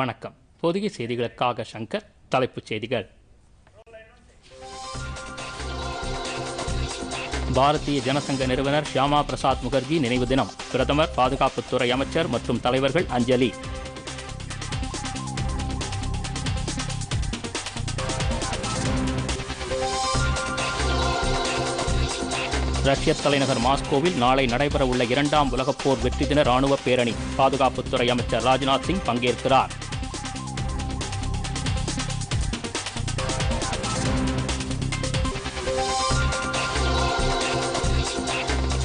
வணக்கம் புதிய செய்திகளுக்காக சங்கர் தலைப்புச் செய்திகள் பாரதிய ஜனசங்க நிறுவனர் ஷியாமா பிரசாத் முகர்ஜி நினைவு தினம் பிரதமர் பாதுகாப்புத்துறை அமைச்சர் மற்றும் தலைவர்கள் அஞ்சலி ரஷ்ய தலைநகர் மாஸ்கோவில் நாளை நடைபெறவுள்ள இரண்டாம் உலகப் போர் வெற்றி தின ராணுவ பேரணி பாதுகாப்புத்துறை அமைச்சர் ராஜ்நாத் சிங் பங்கேற்கிறார்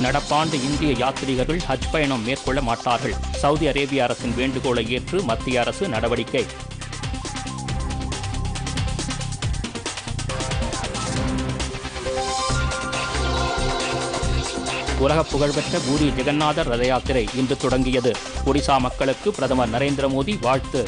நடப்பாண்டு இந்திய யாத்ரீகர்கள் ஹஜ் பயணம் மேற்கொள்ள மாட்டார்கள் சவுதி அரேபிய அரசின் வேண்டுகோளை ஏற்று மத்திய அரசு நடவடிக்கை உலக புகழ்பெற்ற பூரி ஜெகநாதர் ரத யாத்திரை இன்று தொடங்கியது ஒடிசா மக்களுக்கு பிரதமர் நரேந்திர மோடி வாழ்த்து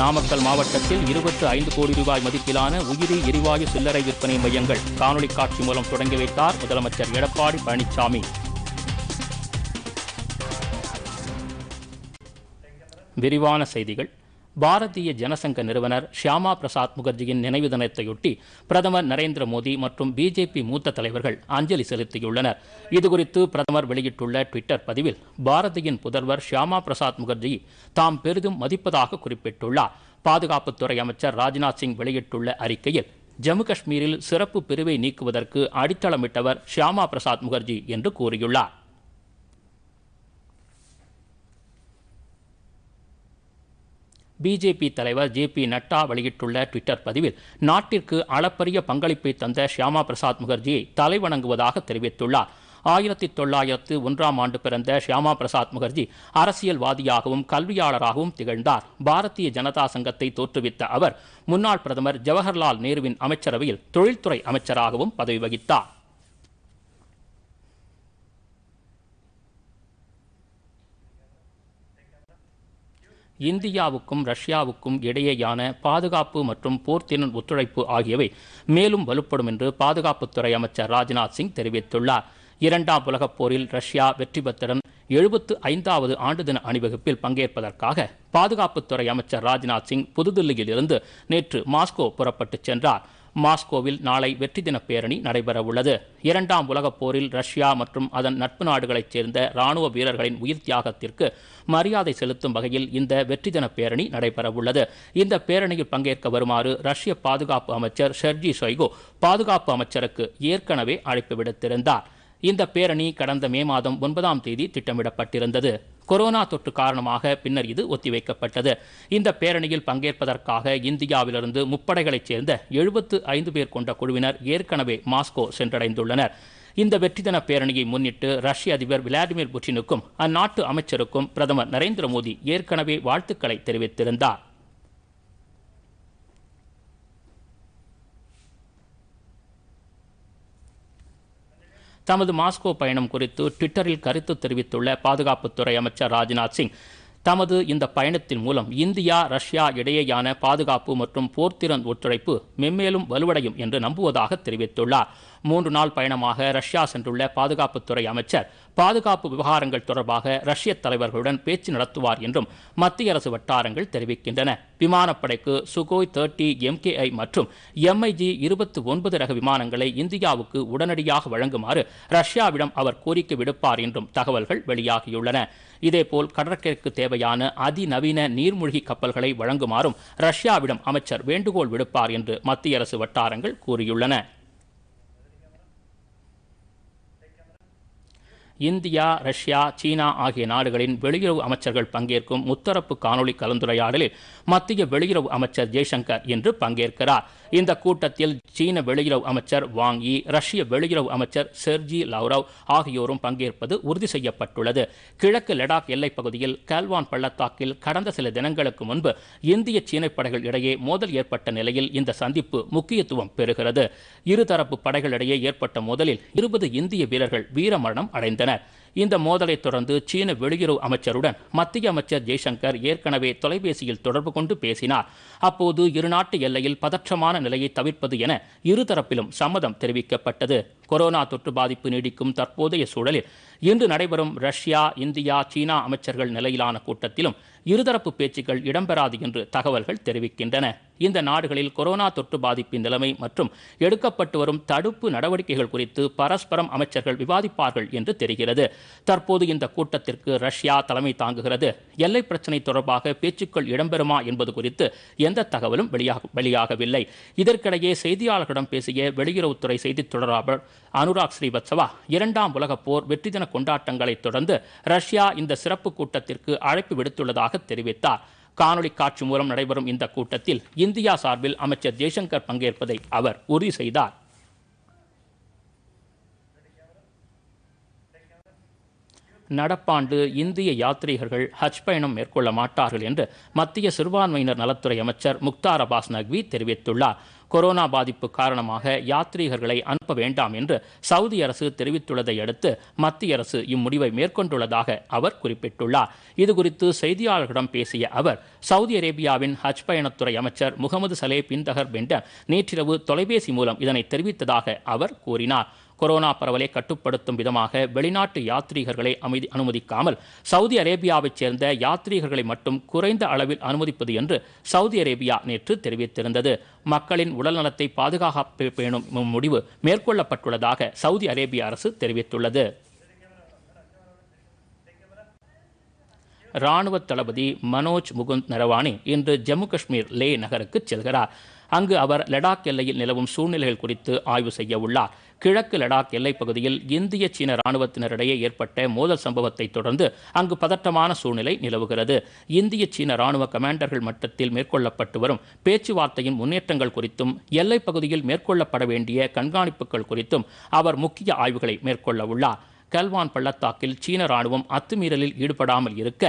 நாமக்கல் மாவட்டத்தில் இருபத்தி ஐந்து கோடி ரூபாய் மதிப்பிலான உயிரி எரிவாயு சில்லறை விற்பனை மையங்கள் காணொலி காட்சி மூலம் தொடங்கி வைத்தார் முதலமைச்சர் எடப்பாடி பழனிசாமி விரிவான செய்திகள் பாரதிய ஜனசங்க நிறுவனர் ஷியாமா பிரசாத் முகர்ஜியின் நினைவு தினத்தையொட்டி பிரதமர் நரேந்திர மோடி மற்றும் பிஜேபி மூத்த தலைவர்கள் அஞ்சலி செலுத்தியுள்ளனர் இதுகுறித்து பிரதமர் வெளியிட்டுள்ள ட்விட்டர் பதிவில் பாரதியின் புதல்வர் ஷியாமா பிரசாத் முகர்ஜி தாம் பெரிதும் மதிப்பதாக குறிப்பிட்டுள்ளார் பாதுகாப்புத்துறை அமைச்சர் ராஜ்நாத் சிங் வெளியிட்டுள்ள அறிக்கையில் ஜம்மு காஷ்மீரில் சிறப்பு பிரிவை நீக்குவதற்கு அடித்தளமிட்டவர் ஷியாமா பிரசாத் முகர்ஜி என்று கூறியுள்ளார் பிஜேபி தலைவர் ஜே பி நட்டா வெளியிட்டுள்ள ட்விட்டர் பதிவில் நாட்டிற்கு அளப்பரிய பங்களிப்பை தந்த ஷியாமா பிரசாத் முகர்ஜியை தலைவணங்குவதாக தெரிவித்துள்ளார் ஆயிரத்தி தொள்ளாயிரத்து ஒன்றாம் ஆண்டு பிறந்த ஷியாமா பிரசாத் முகர்ஜி அரசியல்வாதியாகவும் கல்வியாளராகவும் திகழ்ந்தார் பாரதிய ஜனதா சங்கத்தை தோற்றுவித்த அவர் முன்னாள் பிரதமர் ஜவஹர்லால் நேருவின் அமைச்சரவையில் தொழில்துறை அமைச்சராகவும் பதவி வகித்தார் இந்தியாவுக்கும் ரஷ்யாவுக்கும் இடையேயான பாதுகாப்பு மற்றும் போர்த்திறன் ஒத்துழைப்பு ஆகியவை மேலும் வலுப்படும் என்று பாதுகாப்புத்துறை அமைச்சர் ராஜ்நாத் சிங் தெரிவித்துள்ளார் இரண்டாம் உலகப் போரில் ரஷ்யா வெற்றி பெற்றடன் எழுபத்து ஐந்தாவது ஆண்டு தின அணிவகுப்பில் பங்கேற்பதற்காக பாதுகாப்புத்துறை அமைச்சர் ராஜ்நாத் சிங் புதுதில்லியில் இருந்து நேற்று மாஸ்கோ புறப்பட்டுச் சென்றார் மாஸ்கோவில் நாளை வெற்றி தின பேரணி நடைபெறவுள்ளது இரண்டாம் உலகப் போரில் ரஷ்யா மற்றும் அதன் நட்பு நாடுகளைச் சேர்ந்த ராணுவ வீரர்களின் உயிர் தியாகத்திற்கு மரியாதை செலுத்தும் வகையில் இந்த வெற்றி தின பேரணி நடைபெறவுள்ளது இந்த பேரணியில் பங்கேற்க வருமாறு ரஷ்ய பாதுகாப்பு அமைச்சர் ஷெர்ஜி ஷொய்கோ பாதுகாப்பு அமைச்சருக்கு ஏற்கனவே அழைப்பு விடுத்திருந்தார் இந்த பேரணி கடந்த மே மாதம் ஒன்பதாம் தேதி திட்டமிடப்பட்டிருந்தது கொரோனா தொற்று காரணமாக பின்னர் இது ஒத்திவைக்கப்பட்டது இந்த பேரணியில் பங்கேற்பதற்காக இந்தியாவிலிருந்து முப்படைகளைச் சேர்ந்த எழுபத்து ஐந்து பேர் கொண்ட குழுவினர் ஏற்கனவே மாஸ்கோ சென்றடைந்துள்ளனர் இந்த வெற்றி தின பேரணியை முன்னிட்டு ரஷ்ய அதிபர் விளாடிமிர் புட்டினுக்கும் அந்நாட்டு அமைச்சருக்கும் பிரதமர் நரேந்திர மோடி ஏற்கனவே வாழ்த்துக்களை தெரிவித்திருந்தார் தமது மாஸ்கோ பயணம் குறித்து ட்விட்டரில் கருத்து தெரிவித்துள்ள பாதுகாப்புத்துறை அமைச்சர் ராஜ்நாத் சிங் தமது இந்த பயணத்தின் மூலம் இந்தியா ரஷ்யா இடையேயான பாதுகாப்பு மற்றும் போர்த்திறன் ஒத்துழைப்பு மென்மேலும் வலுவடையும் என்று நம்புவதாக தெரிவித்துள்ளார் மூன்று நாள் பயணமாக ரஷ்யா சென்றுள்ள பாதுகாப்புத்துறை அமைச்சர் பாதுகாப்பு விவகாரங்கள் தொடர்பாக ரஷ்ய தலைவர்களுடன் பேச்சு நடத்துவார் என்றும் மத்திய அரசு வட்டாரங்கள் தெரிவிக்கின்றன விமானப்படைக்கு சுகோய் தேர்ட்டி எம்கேஐ மற்றும் எம்ஐஜி இருபத்தி ஒன்பது ரக விமானங்களை இந்தியாவுக்கு உடனடியாக வழங்குமாறு ரஷ்யாவிடம் அவர் கோரிக்கை விடுப்பார் என்றும் தகவல்கள் வெளியாகியுள்ளன இதேபோல் கடற்கரைக்கு தேவையான அதிநவீன நீர்மூழ்கி கப்பல்களை வழங்குமாறும் ரஷ்யாவிடம் அமைச்சர் வேண்டுகோள் விடுப்பார் என்று மத்திய அரசு வட்டாரங்கள் கூறியுள்ளன இந்தியா ரஷ்யா சீனா ஆகிய நாடுகளின் வெளியுறவு அமைச்சர்கள் பங்கேற்கும் முத்தரப்பு காணொலி கலந்துரையாடலில் மத்திய வெளியுறவு அமைச்சர் ஜெய்சங்கர் இன்று பங்கேற்கிறார் இந்த கூட்டத்தில் சீன வெளியுறவு அமைச்சர் வாங் யி ரஷ்ய வெளியுறவு அமைச்சர் செர்ஜி லவ்ரவ் ஆகியோரும் பங்கேற்பது உறுதி செய்யப்பட்டுள்ளது கிழக்கு லடாக் எல்லைப் பகுதியில் கல்வான் பள்ளத்தாக்கில் கடந்த சில தினங்களுக்கு முன்பு இந்திய சீன படைகள் இடையே மோதல் ஏற்பட்ட நிலையில் இந்த சந்திப்பு முக்கியத்துவம் பெறுகிறது இருதரப்பு படைகளிடையே ஏற்பட்ட மோதலில் இருபது இந்திய வீரர்கள் வீரமரணம் அடைந்தனர் இந்த மோதலை தொடர்ந்து சீன வெளியுறவு அமைச்சருடன் மத்திய அமைச்சர் ஜெய்சங்கர் ஏற்கனவே தொலைபேசியில் தொடர்பு கொண்டு பேசினார் அப்போது இருநாட்டு எல்லையில் பதற்றமான நிலையை தவிர்ப்பது என இருதரப்பிலும் சம்மதம் தெரிவிக்கப்பட்டது கொரோனா தொற்று பாதிப்பு நீடிக்கும் தற்போதைய சூழலில் இன்று நடைபெறும் ரஷ்யா இந்தியா சீனா அமைச்சர்கள் நிலையிலான கூட்டத்திலும் இருதரப்பு பேச்சுக்கள் இடம்பெறாது என்று தகவல்கள் தெரிவிக்கின்றன இந்த நாடுகளில் கொரோனா தொற்று பாதிப்பின் நிலைமை மற்றும் எடுக்கப்பட்டு வரும் தடுப்பு நடவடிக்கைகள் குறித்து பரஸ்பரம் அமைச்சர்கள் விவாதிப்பார்கள் என்று தெரிகிறது தற்போது இந்த கூட்டத்திற்கு ரஷ்யா தலைமை தாங்குகிறது எல்லை பிரச்சினை தொடர்பாக பேச்சுக்கள் இடம்பெறுமா என்பது குறித்து எந்த தகவலும் வெளியாக வெளியாகவில்லை இதற்கிடையே செய்தியாளர்களிடம் பேசிய வெளியுறவுத்துறை செய்தித் தொடர்பாளர் அனுராக் ஸ்ரீவத்சவா இரண்டாம் உலகப் போர் வெற்றி தின கொண்டாட்டங்களைத் தொடர்ந்து ரஷ்யா இந்த சிறப்பு கூட்டத்திற்கு அழைப்பு விடுத்துள்ளதாக தெரிவித்தார் காணொலி காட்சி மூலம் நடைபெறும் இந்த கூட்டத்தில் இந்தியா சார்பில் அமைச்சர் ஜெய்சங்கர் பங்கேற்பதை அவர் உறுதி செய்தார் நடப்பாண்டு இந்திய யாத்ரீகர்கள் ஹஜ் பயணம் மேற்கொள்ள மாட்டார்கள் என்று மத்திய சிறுபான்மையினர் நலத்துறை அமைச்சர் முக்தார் அபாஸ் நக்வி தெரிவித்துள்ளார் கொரோனா பாதிப்பு காரணமாக யாத்ரீகர்களை அனுப்ப வேண்டாம் என்று சவுதி அரசு தெரிவித்துள்ளதை அடுத்து மத்திய அரசு இம்முடிவை மேற்கொண்டுள்ளதாக அவர் குறிப்பிட்டுள்ளார் இதுகுறித்து செய்தியாளர்களிடம் பேசிய அவர் சவுதி அரேபியாவின் ஹஜ் பயணத்துறை அமைச்சர் முகமது சலே பின்தகர் பெண்டன் நேற்றிரவு தொலைபேசி மூலம் இதனை தெரிவித்ததாக அவர் கூறினார் கொரோனா பரவலை கட்டுப்படுத்தும் விதமாக வெளிநாட்டு யாத்ரீகர்களை அமைதி அனுமதிக்காமல் சவுதி அரேபியாவைச் சேர்ந்த யாத்ரீகர்களை மட்டும் குறைந்த அளவில் அனுமதிப்பது என்று சவுதி அரேபியா நேற்று தெரிவித்திருந்தது மக்களின் உடல்நலத்தை பாதுகாப்பு பேணும் முடிவு மேற்கொள்ளப்பட்டுள்ளதாக சவுதி அரேபிய அரசு தெரிவித்துள்ளது ராணுவ தளபதி மனோஜ் முகுந்த் நரவானி இன்று ஜம்மு காஷ்மீர் லே நகருக்கு செல்கிறார் அங்கு அவர் லடாக் எல்லையில் நிலவும் சூழ்நிலைகள் குறித்து ஆய்வு செய்ய உள்ளார் கிழக்கு லடாக் எல்லைப் பகுதியில் இந்திய சீன ராணுவத்தினரிடையே ஏற்பட்ட மோதல் சம்பவத்தை தொடர்ந்து அங்கு பதட்டமான சூழ்நிலை நிலவுகிறது இந்திய சீன ராணுவ கமாண்டர்கள் மட்டத்தில் மேற்கொள்ளப்பட்டு வரும் பேச்சுவார்த்தையின் முன்னேற்றங்கள் குறித்தும் எல்லைப் பகுதியில் மேற்கொள்ளப்பட வேண்டிய கண்காணிப்புகள் குறித்தும் அவர் முக்கிய ஆய்வுகளை மேற்கொள்ள உள்ளார் கல்வான் பள்ளத்தாக்கில் சீன ராணுவம் அத்துமீறலில் ஈடுபடாமல் இருக்க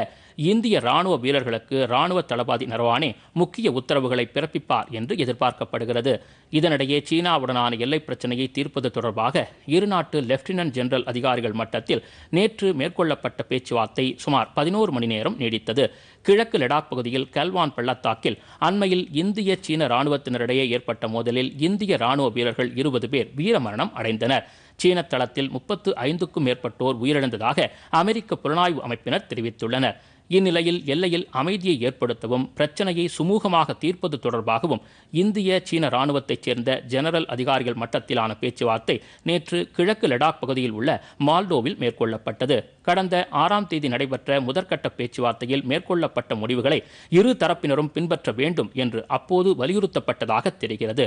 இந்திய ராணுவ வீரர்களுக்கு ராணுவ தளபதி நரவானே முக்கிய உத்தரவுகளை பிறப்பிப்பார் என்று எதிர்பார்க்கப்படுகிறது இதனிடையே சீனாவுடனான எல்லை பிரச்சினையை தீர்ப்பது தொடர்பாக இருநாட்டு லெப்டினன்ட் ஜெனரல் அதிகாரிகள் மட்டத்தில் நேற்று மேற்கொள்ளப்பட்ட பேச்சுவார்த்தை சுமார் பதினோரு மணி நேரம் நீடித்தது கிழக்கு லடாக் பகுதியில் கல்வான் பள்ளத்தாக்கில் அண்மையில் இந்திய சீன ராணுவத்தினரிடையே ஏற்பட்ட மோதலில் இந்திய ராணுவ வீரர்கள் இருபது பேர் வீரமரணம் அடைந்தனர் சீன தளத்தில் முப்பத்து ஐந்துக்கும் மேற்பட்டோர் உயிரிழந்ததாக அமெரிக்க புலனாய்வு அமைப்பினர் தெரிவித்துள்ளனர் இந்நிலையில் எல்லையில் அமைதியை ஏற்படுத்தவும் பிரச்சனையை சுமூகமாக தீர்ப்பது தொடர்பாகவும் இந்திய சீன ராணுவத்தைச் சேர்ந்த ஜெனரல் அதிகாரிகள் மட்டத்திலான பேச்சுவார்த்தை நேற்று கிழக்கு லடாக் பகுதியில் உள்ள மால்டோவில் மேற்கொள்ளப்பட்டது கடந்த ஆறாம் தேதி நடைபெற்ற முதற்கட்ட பேச்சுவார்த்தையில் மேற்கொள்ளப்பட்ட முடிவுகளை இரு தரப்பினரும் பின்பற்ற வேண்டும் என்று அப்போது வலியுறுத்தப்பட்டதாக தெரிகிறது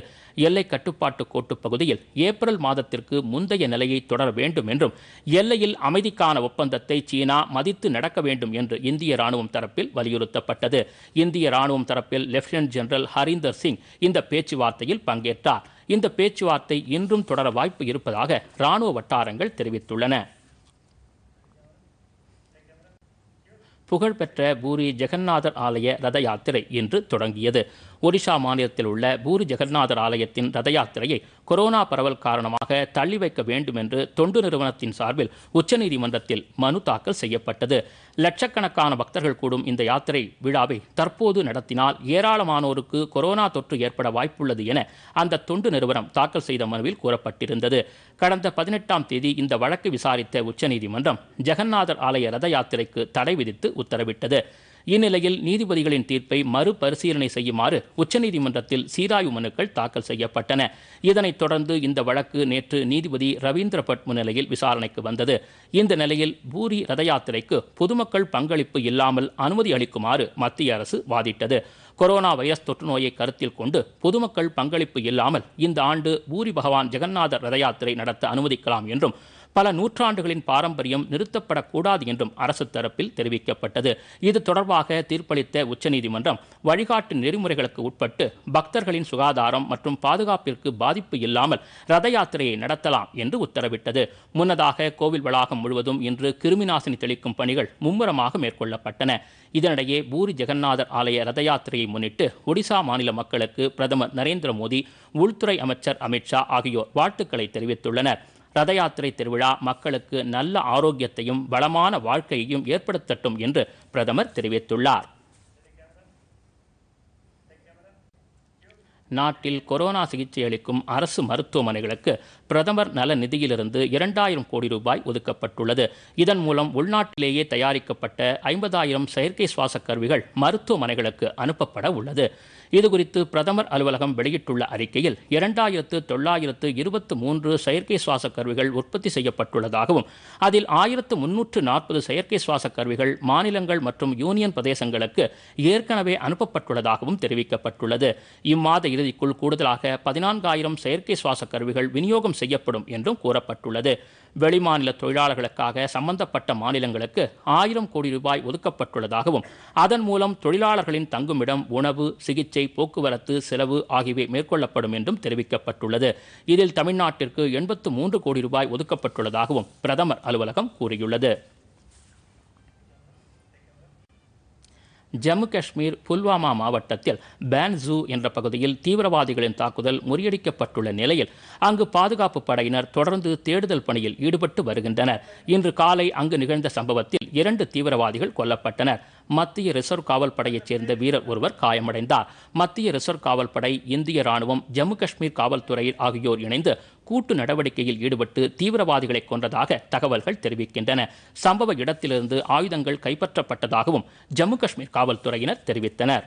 எல்லை கட்டுப்பாட்டு கோட்டு பகுதியில் ஏப்ரல் மாதத்திற்கு முந்தைய நிலையை தொடர வேண்டும் என்றும் எல்லையில் அமைதிக்கான ஒப்பந்தத்தை சீனா மதித்து நடக்க வேண்டும் என்று இந்திய ராணுவம் தரப்பில் வலியுறுத்தப்பட்டது இந்திய ராணுவம் தரப்பில் லெப்டினன்ட் ஜெனரல் ஹரீந்தர் சிங் இந்த பேச்சுவார்த்தையில் பங்கேற்றார் இந்த பேச்சுவார்த்தை இன்றும் தொடர வாய்ப்பு இருப்பதாக ராணுவ வட்டாரங்கள் தெரிவித்துள்ளன புகழ்பெற்ற பூரி ஜெகநாதர் ஆலய ரத யாத்திரை இன்று தொடங்கியது ஒடிஷா மாநிலத்தில் உள்ள பூரி ஜெகநாதர் ஆலயத்தின் ரத யாத்திரையை கொரோனா பரவல் காரணமாக தள்ளி வைக்க வேண்டும் என்று தொண்டு நிறுவனத்தின் சார்பில் உச்சநீதிமன்றத்தில் மனு தாக்கல் செய்யப்பட்டது லட்சக்கணக்கான பக்தர்கள் கூடும் இந்த யாத்திரை விழாவை தற்போது நடத்தினால் ஏராளமானோருக்கு கொரோனா தொற்று ஏற்பட வாய்ப்புள்ளது என அந்த தொண்டு நிறுவனம் தாக்கல் செய்த மனுவில் கூறப்பட்டிருந்தது கடந்த பதினெட்டாம் தேதி இந்த வழக்கு விசாரித்த உச்சநீதிமன்றம் ஜெகநாதர் ஆலய ரத யாத்திரைக்கு தடை விதித்து உத்தரவிட்டது இந்நிலையில் நீதிபதிகளின் தீர்ப்பை மறுபரிசீலனை செய்யுமாறு உச்சநீதிமன்றத்தில் சீராய்வு மனுக்கள் தாக்கல் செய்யப்பட்டன இதனைத் தொடர்ந்து இந்த வழக்கு நேற்று நீதிபதி ரவீந்திர பட் முன்னிலையில் விசாரணைக்கு வந்தது இந்த நிலையில் பூரி ரத யாத்திரைக்கு பொதுமக்கள் பங்களிப்பு இல்லாமல் அனுமதி அளிக்குமாறு மத்திய அரசு வாதிட்டது கொரோனா வைரஸ் தொற்று நோயை கருத்தில் கொண்டு பொதுமக்கள் பங்களிப்பு இல்லாமல் இந்த ஆண்டு பூரி பகவான் ஜெகநாதர் ரத யாத்திரை நடத்த அனுமதிக்கலாம் என்றும் பல நூற்றாண்டுகளின் பாரம்பரியம் நிறுத்தப்படக்கூடாது என்றும் அரசு தரப்பில் தெரிவிக்கப்பட்டது இது தொடர்பாக தீர்ப்பளித்த உச்சநீதிமன்றம் வழிகாட்டு நெறிமுறைகளுக்கு உட்பட்டு பக்தர்களின் சுகாதாரம் மற்றும் பாதுகாப்பிற்கு பாதிப்பு இல்லாமல் ரத யாத்திரையை நடத்தலாம் என்று உத்தரவிட்டது முன்னதாக கோவில் வளாகம் முழுவதும் இன்று கிருமிநாசினி தெளிக்கும் பணிகள் மும்முரமாக மேற்கொள்ளப்பட்டன இதனிடையே பூரி ஜெகநாதர் ஆலய ரத யாத்திரையை முன்னிட்டு ஒடிசா மாநில மக்களுக்கு பிரதமர் நரேந்திர மோடி உள்துறை அமைச்சர் அமித்ஷா ஆகியோர் வாழ்த்துக்களை தெரிவித்துள்ளனர் ரத யாத்திரை திருவிழா மக்களுக்கு நல்ல ஆரோக்கியத்தையும் வளமான வாழ்க்கையையும் ஏற்படுத்தட்டும் என்று பிரதமர் தெரிவித்துள்ளார் நாட்டில் கொரோனா சிகிச்சை அளிக்கும் அரசு மருத்துவமனைகளுக்கு பிரதமர் நல நிதியிலிருந்து இரண்டாயிரம் கோடி ரூபாய் ஒதுக்கப்பட்டுள்ளது இதன் மூலம் உள்நாட்டிலேயே தயாரிக்கப்பட்ட ஐம்பதாயிரம் செயற்கை சுவாச கருவிகள் மருத்துவமனைகளுக்கு அனுப்பப்பட உள்ளது இதுகுறித்து பிரதமர் அலுவலகம் வெளியிட்டுள்ள அறிக்கையில் இரண்டாயிரத்து தொள்ளாயிரத்து இருபத்து மூன்று செயற்கை சுவாச கருவிகள் உற்பத்தி செய்யப்பட்டுள்ளதாகவும் அதில் ஆயிரத்து முன்னூற்று நாற்பது செயற்கை சுவாச கருவிகள் மாநிலங்கள் மற்றும் யூனியன் பிரதேசங்களுக்கு ஏற்கனவே அனுப்பப்பட்டுள்ளதாகவும் தெரிவிக்கப்பட்டுள்ளது இம்மாத இறுதிக்குள் கூடுதலாக பதினான்காயிரம் செயற்கை சுவாச கருவிகள் விநியோகம் செய்யப்படும் என்றும் கூறப்பட்டுள்ளது வெளிமாநில தொழிலாளர்களுக்காக சம்பந்தப்பட்ட மாநிலங்களுக்கு ஆயிரம் கோடி ரூபாய் ஒதுக்கப்பட்டுள்ளதாகவும் அதன் மூலம் தொழிலாளர்களின் தங்குமிடம் உணவு சிகிச்சை போக்குவரத்து செலவு ஆகியவை மேற்கொள்ளப்படும் என்றும் தெரிவிக்கப்பட்டுள்ளது இதில் தமிழ்நாட்டிற்கு எண்பத்து மூன்று கோடி ரூபாய் ஒதுக்கப்பட்டுள்ளதாகவும் பிரதமர் அலுவலகம் கூறியுள்ளது ஜம்மு காஷ்மீர் புல்வாமா மாவட்டத்தில் பேன்சூ என்ற பகுதியில் தீவிரவாதிகளின் தாக்குதல் முறியடிக்கப்பட்டுள்ள நிலையில் அங்கு பாதுகாப்பு படையினர் தொடர்ந்து தேடுதல் பணியில் ஈடுபட்டு வருகின்றனர் இன்று காலை அங்கு நிகழ்ந்த சம்பவத்தில் இரண்டு தீவிரவாதிகள் கொல்லப்பட்டனர் மத்திய ரிசர்வ் காவல் படையைச் சேர்ந்த வீரர் ஒருவர் காயமடைந்தார் மத்திய ரிசர்வ் காவல் படை இந்திய ராணுவம் ஜம்மு காஷ்மீர் காவல்துறையில் ஆகியோர் இணைந்து கூட்டு நடவடிக்கையில் ஈடுபட்டு தீவிரவாதிகளை கொன்றதாக தகவல்கள் தெரிவிக்கின்றன சம்பவ இடத்திலிருந்து ஆயுதங்கள் கைப்பற்றப்பட்டதாகவும் ஜம்மு காஷ்மீர் காவல்துறையினர் தெரிவித்தனர்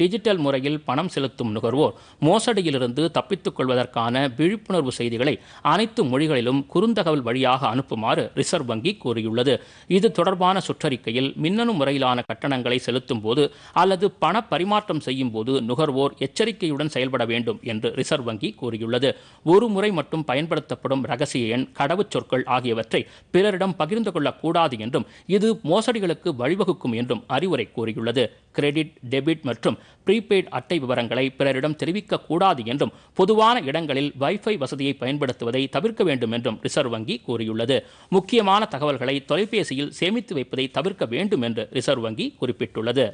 டிஜிட்டல் முறையில் பணம் செலுத்தும் நுகர்வோர் மோசடியிலிருந்து தப்பித்துக் கொள்வதற்கான விழிப்புணர்வு செய்திகளை அனைத்து மொழிகளிலும் குறுந்தகவல் வழியாக அனுப்புமாறு ரிசர்வ் வங்கி கூறியுள்ளது இது தொடர்பான சுற்றறிக்கையில் மின்னணு முறையிலான கட்டணங்களை செலுத்தும் போது அல்லது பண பரிமாற்றம் செய்யும் போது நுகர்வோர் எச்சரிக்கையுடன் செயல்பட வேண்டும் என்று ரிசர்வ் வங்கி கூறியுள்ளது ஒரு முறை மட்டும் பயன்படுத்தப்படும் ரகசிய எண் கடவுச்சொற்கள் ஆகியவற்றை பிறரிடம் பகிர்ந்து கொள்ளக்கூடாது என்றும் இது மோசடிகளுக்கு வழிவகுக்கும் என்றும் அறிவுரை கூறியுள்ளது கிரெடிட் டெபிட் மற்றும் என்றும் ப்ரீபெய்ட் அட்டை விவரங்களை பிறரிடம் தெரிவிக்கக்கூடாது என்றும் பொதுவான இடங்களில் வைஃபை வசதியை பயன்படுத்துவதை தவிர்க்க வேண்டும் என்றும் ரிசர்வ் வங்கி கூறியுள்ளது முக்கியமான தகவல்களை தொலைபேசியில் சேமித்து வைப்பதை தவிர்க்க வேண்டும் என்று ரிசர்வ் வங்கி குறிப்பிட்டுள்ளது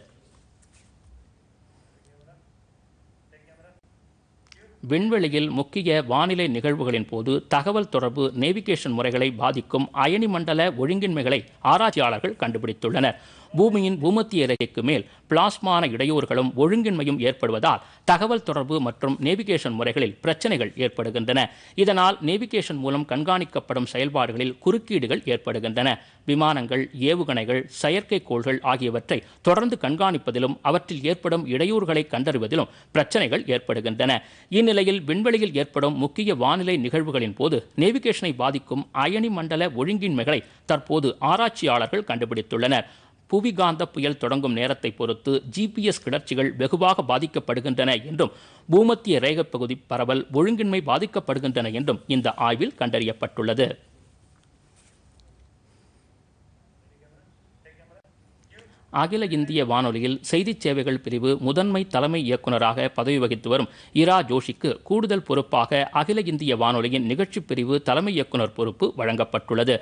விண்வெளியில் முக்கிய வானிலை நிகழ்வுகளின் போது தகவல் தொடர்பு நேவிகேஷன் முறைகளை பாதிக்கும் அயனி மண்டல ஒழுங்கின்மைகளை ஆராய்ச்சியாளர்கள் கண்டுபிடித்துள்ளனர் பூமியின் பூமத்திய ரேகைக்கு மேல் பிளாஸ்மான இடையூறுகளும் ஒழுங்கின்மையும் ஏற்படுவதால் தகவல் தொடர்பு மற்றும் நேவிகேஷன் முறைகளில் பிரச்சனைகள் ஏற்படுகின்றன இதனால் நேவிகேஷன் மூலம் கண்காணிக்கப்படும் செயல்பாடுகளில் குறுக்கீடுகள் ஏற்படுகின்றன விமானங்கள் ஏவுகணைகள் செயற்கைக்கோள்கள் ஆகியவற்றை தொடர்ந்து கண்காணிப்பதிலும் அவற்றில் ஏற்படும் இடையூறுகளை கண்டறிவதிலும் பிரச்சனைகள் ஏற்படுகின்றன இந்நிலையில் விண்வெளியில் ஏற்படும் முக்கிய வானிலை நிகழ்வுகளின் போது நேவிகேஷனை பாதிக்கும் அயனி மண்டல ஒழுங்கின்மைகளை தற்போது ஆராய்ச்சியாளர்கள் கண்டுபிடித்துள்ளனர் புவிகாந்த புயல் தொடங்கும் நேரத்தை பொறுத்து ஜிபிஎஸ் கிளர்ச்சிகள் வெகுவாக பாதிக்கப்படுகின்றன என்றும் பூமத்திய ரேக பகுதி பரவல் ஒழுங்கின்மை பாதிக்கப்படுகின்றன என்றும் இந்த ஆய்வில் கண்டறியப்பட்டுள்ளது அகில இந்திய வானொலியில் செய்திச் சேவைகள் பிரிவு முதன்மை தலைமை இயக்குநராக பதவி வகித்து வரும் இரா ஜோஷிக்கு கூடுதல் பொறுப்பாக அகில இந்திய வானொலியின் நிகழ்ச்சி பிரிவு தலைமை இயக்குநர் பொறுப்பு வழங்கப்பட்டுள்ளது